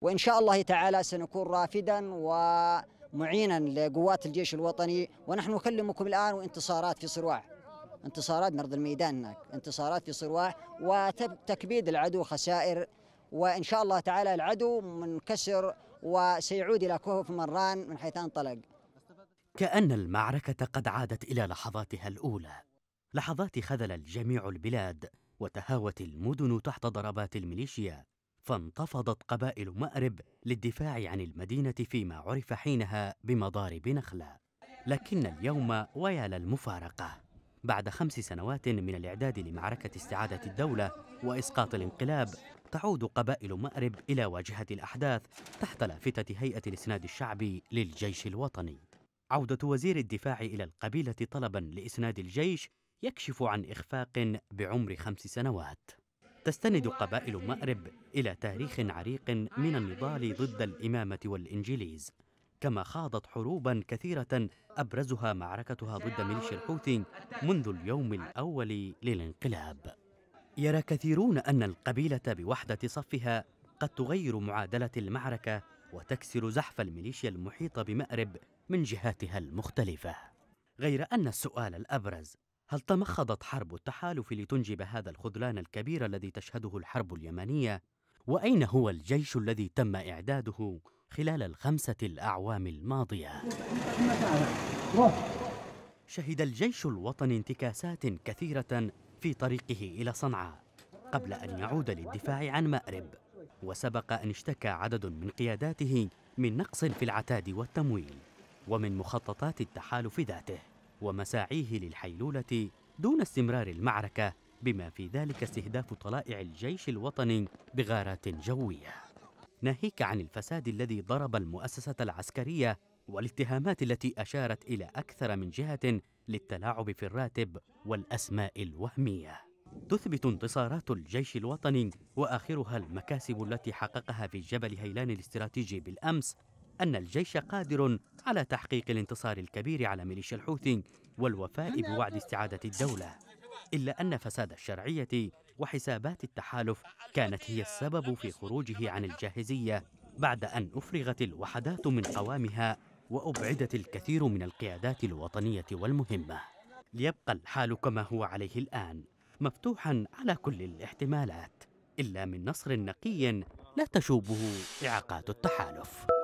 وإن شاء الله تعالى سنكون رافدا ومعينا لقوات الجيش الوطني ونحن نكلمكم الآن وانتصارات في صرواح انتصارات مرض الميدان هناك انتصارات في صرواح وتكبيد العدو خسائر وإن شاء الله تعالى العدو منكسر وسيعود إلى كهف مران من حيث انطلق كأن المعركة قد عادت إلى لحظاتها الأولى لحظات خذل الجميع البلاد وتهاوت المدن تحت ضربات الميليشيات فانتفضت قبائل مأرب للدفاع عن المدينة فيما عرف حينها بمضارب نخلة لكن اليوم ويا للمفارقة بعد خمس سنوات من الإعداد لمعركة استعادة الدولة وإسقاط الانقلاب تعود قبائل مأرب إلى واجهة الأحداث تحت لافتة هيئة الإسناد الشعبي للجيش الوطني عودة وزير الدفاع إلى القبيلة طلباً لإسناد الجيش يكشف عن إخفاق بعمر خمس سنوات تستند قبائل مأرب إلى تاريخ عريق من النضال ضد الإمامة والإنجليز كما خاضت حروبا كثيرة أبرزها معركتها ضد ميليشيا الحوثي منذ اليوم الأول للانقلاب يرى كثيرون أن القبيلة بوحدة صفها قد تغير معادلة المعركة وتكسر زحف الميليشيا المحيطة بمأرب من جهاتها المختلفة غير أن السؤال الأبرز هل تمخضت حرب التحالف لتنجب هذا الخذلان الكبير الذي تشهده الحرب اليمنية؟ وأين هو الجيش الذي تم إعداده خلال الخمسة الأعوام الماضية؟ شهد الجيش الوطني انتكاسات كثيرة في طريقه إلى صنعاء قبل أن يعود للدفاع عن مأرب وسبق أن اشتكى عدد من قياداته من نقص في العتاد والتمويل ومن مخططات التحالف ذاته ومساعيه للحيلولة دون استمرار المعركة بما في ذلك استهداف طلائع الجيش الوطني بغارات جوية ناهيك عن الفساد الذي ضرب المؤسسة العسكرية والاتهامات التي أشارت إلى أكثر من جهة للتلاعب في الراتب والأسماء الوهمية تثبت انتصارات الجيش الوطني وآخرها المكاسب التي حققها في جبل هيلان الاستراتيجي بالأمس أن الجيش قادر على تحقيق الانتصار الكبير على ميليشيا الحوثي والوفاء بوعد استعادة الدولة إلا أن فساد الشرعية وحسابات التحالف كانت هي السبب في خروجه عن الجاهزية بعد أن أفرغت الوحدات من قوامها وأبعدت الكثير من القيادات الوطنية والمهمة ليبقى الحال كما هو عليه الآن مفتوحا على كل الاحتمالات إلا من نصر نقي لا تشوبه إعاقات التحالف